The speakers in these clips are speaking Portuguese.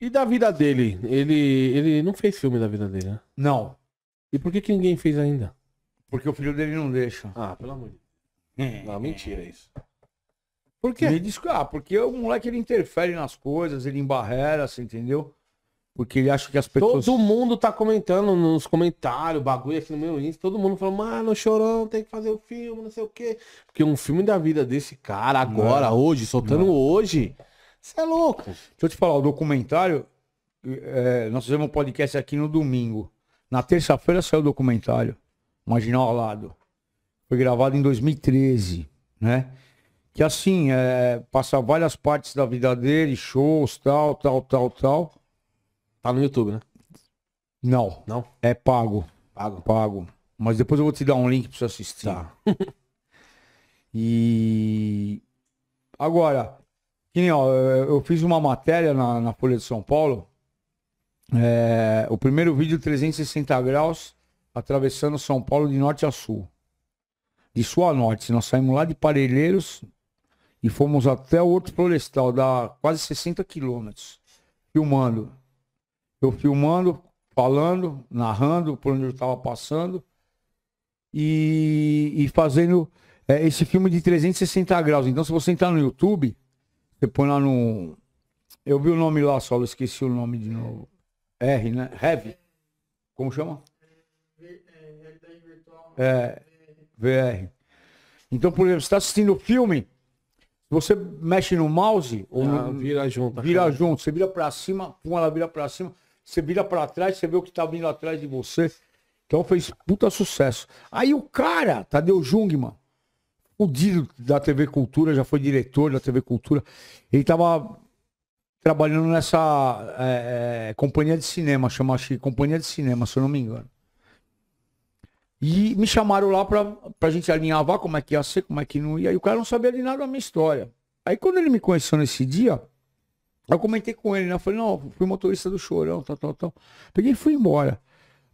E da vida dele? Ele, ele não fez filme da vida dele, né? Não, E por que, que ninguém fez ainda? porque o filho dele não deixa. Ah, pelo amor de Deus. É. Não, mentira isso. Por quê? Ele diz ah, porque o moleque ele interfere nas coisas, ele embarrera, você entendeu? Porque ele acha que as pessoas. Todo mundo tá comentando nos comentários, bagulho aqui no meu Insta, todo mundo falou, mano, chorão, tem que fazer o filme, não sei o quê. Porque um filme da vida desse cara, agora, hoje, soltando hoje, você é louco. Deixa eu te falar, o documentário. É, nós fizemos um podcast aqui no domingo. Na terça-feira saiu o documentário. Marginal ao lado. Foi gravado em 2013, né? Que assim, é, passa várias partes da vida dele, shows, tal, tal, tal, tal. Tá no YouTube, né? Não. Não? É pago. Pago. Pago. Mas depois eu vou te dar um link pra você assistir. Tá. e. Agora, que nem, ó, eu fiz uma matéria na, na Folha de São Paulo. É, o primeiro vídeo 360 graus atravessando São Paulo de norte a sul. De sul a norte. Nós saímos lá de Parelheiros e fomos até o outro florestal, dá quase 60 quilômetros. Filmando. Eu filmando, falando, narrando por onde eu estava passando e, e fazendo é, esse filme de 360 graus. Então, se você entrar no YouTube, você põe lá no. Eu vi o nome lá só, eu esqueci o nome de novo. R, né? Rev. Como chama? É, VR. Então, por exemplo, você está assistindo o filme, você mexe no mouse ou ah, no, vira junto, vira cara. junto, você vira para cima, pum, ela vira para cima, você vira para trás, você vê o que tá vindo atrás de você. Então fez puta sucesso. Aí o cara, Tadeu Jungmann, o Dido da TV Cultura, já foi diretor da TV Cultura. Ele estava trabalhando nessa é, é, companhia de cinema, chama se Companhia de Cinema, se eu não me engano. E me chamaram lá pra, pra gente alinhavar como é que ia ser, como é que não ia. E o cara não sabia de nada da minha história. Aí quando ele me conheceu nesse dia, eu comentei com ele, né? Eu falei, não, fui motorista do chorão, tal, tal, tal. Peguei e fui embora.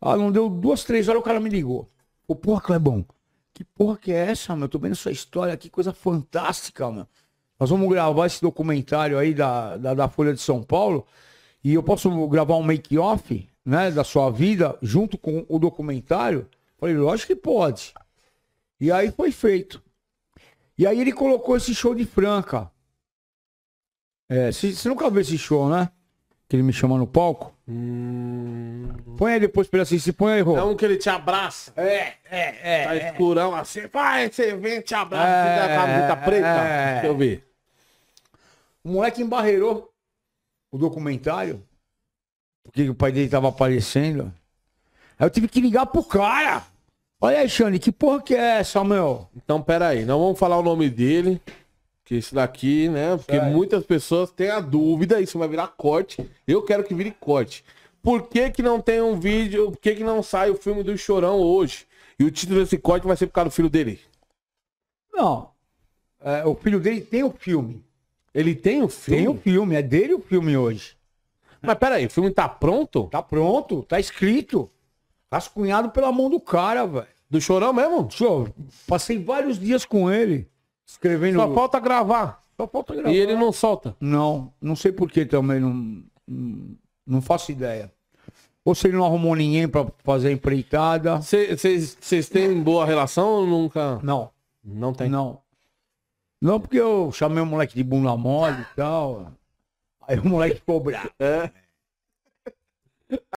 Ah, não deu duas, três horas, o cara me ligou. Ô, porra, Clebão, que porra que é essa, meu? Tô vendo sua história, que coisa fantástica, meu. Nós vamos gravar esse documentário aí da, da, da Folha de São Paulo e eu posso gravar um make-off, né, da sua vida junto com o documentário? Falei, lógico que pode. E aí foi feito. E aí ele colocou esse show de Franca. É, você nunca viu esse show, né? Que ele me chama no palco. Hum... Põe aí depois pra ele assim, se põe aí, Rô. É um que ele te abraça. É, é, é. Tá é. escurão assim. Vai, você vem, te abraça. É, você a camisa é, preta. É. Deixa eu ver. O moleque embarreirou o documentário. Porque o pai dele tava aparecendo. Aí eu tive que ligar pro cara. Olha aí, Xane, que porra que é essa, meu? Então, peraí, não vamos falar o nome dele. Que esse daqui, né? Porque muitas pessoas têm a dúvida, isso vai virar corte. Eu quero que vire corte. Por que, que não tem um vídeo? Por que, que não sai o filme do Chorão hoje? E o título desse código vai ser por causa do filho dele? Não. É, o filho dele tem o filme. Ele tem o filme? Tem o filme, é dele o filme hoje. Mas peraí, o filme tá pronto? Tá pronto, tá escrito. Rascunhado tá pela mão do cara, velho. Do Chorão mesmo? Senhor, passei vários dias com ele, escrevendo... Só falta gravar. Só falta gravar. E ele não solta? Não, não sei por que também não... Não faço ideia. Ou se ele não arrumou ninguém pra fazer empreitada. Vocês têm boa relação ou nunca? Não. Não tem? Não. Não, porque eu chamei o moleque de bunda mole e tal. Aí o moleque ficou bravo. É.